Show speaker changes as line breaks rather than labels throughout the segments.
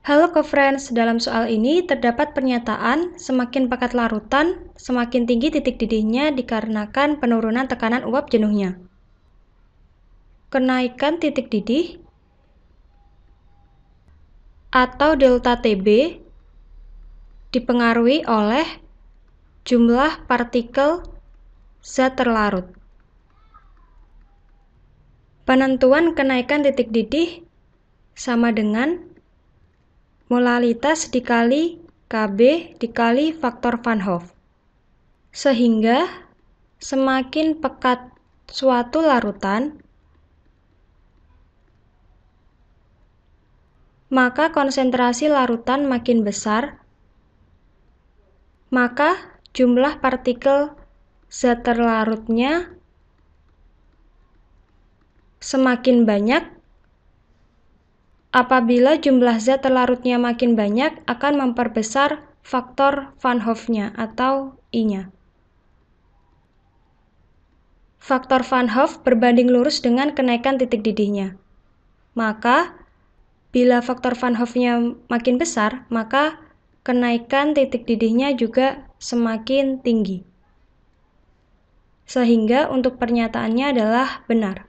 Halo ke friends, dalam soal ini terdapat pernyataan semakin pekat larutan, semakin tinggi titik didihnya dikarenakan penurunan tekanan uap jenuhnya. Kenaikan titik didih atau delta TB dipengaruhi oleh jumlah partikel zat terlarut. Penentuan kenaikan titik didih sama dengan Molalitas dikali KB dikali faktor Van Hoff. Sehingga semakin pekat suatu larutan, maka konsentrasi larutan makin besar, maka jumlah partikel zat terlarutnya semakin banyak Apabila jumlah zat terlarutnya makin banyak, akan memperbesar faktor Van hoff nya atau I-nya. Faktor Van Hoff berbanding lurus dengan kenaikan titik didihnya. Maka, bila faktor Van hoff nya makin besar, maka kenaikan titik didihnya juga semakin tinggi. Sehingga untuk pernyataannya adalah benar.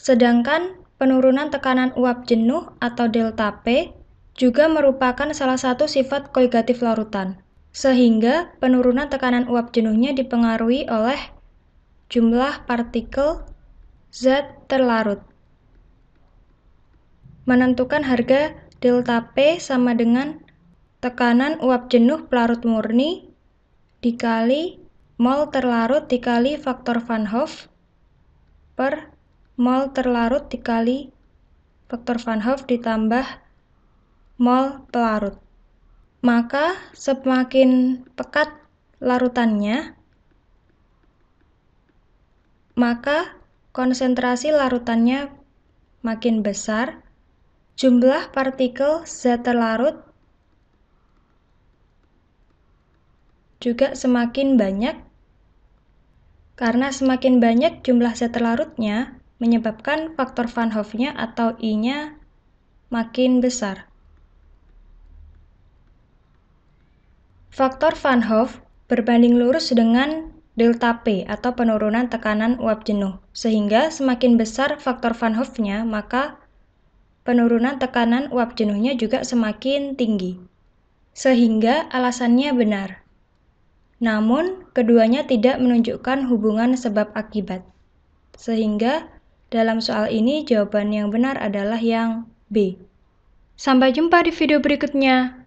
Sedangkan penurunan tekanan uap jenuh atau delta P juga merupakan salah satu sifat koligatif larutan, sehingga penurunan tekanan uap jenuhnya dipengaruhi oleh jumlah partikel z terlarut. Menentukan harga delta P sama dengan tekanan uap jenuh pelarut murni dikali mol terlarut dikali faktor Van Hoff per mol terlarut dikali vektor Van Hoff ditambah mol pelarut. Maka semakin pekat larutannya, maka konsentrasi larutannya makin besar, jumlah partikel z terlarut juga semakin banyak. Karena semakin banyak jumlah z terlarutnya, menyebabkan faktor Van hoff nya atau I-nya makin besar. Faktor Van Hoff berbanding lurus dengan delta P atau penurunan tekanan uap jenuh. Sehingga semakin besar faktor Van hoff nya maka penurunan tekanan uap jenuhnya juga semakin tinggi. Sehingga alasannya benar. Namun, keduanya tidak menunjukkan hubungan sebab akibat, sehingga dalam soal ini jawaban yang benar adalah yang B. Sampai jumpa di video berikutnya.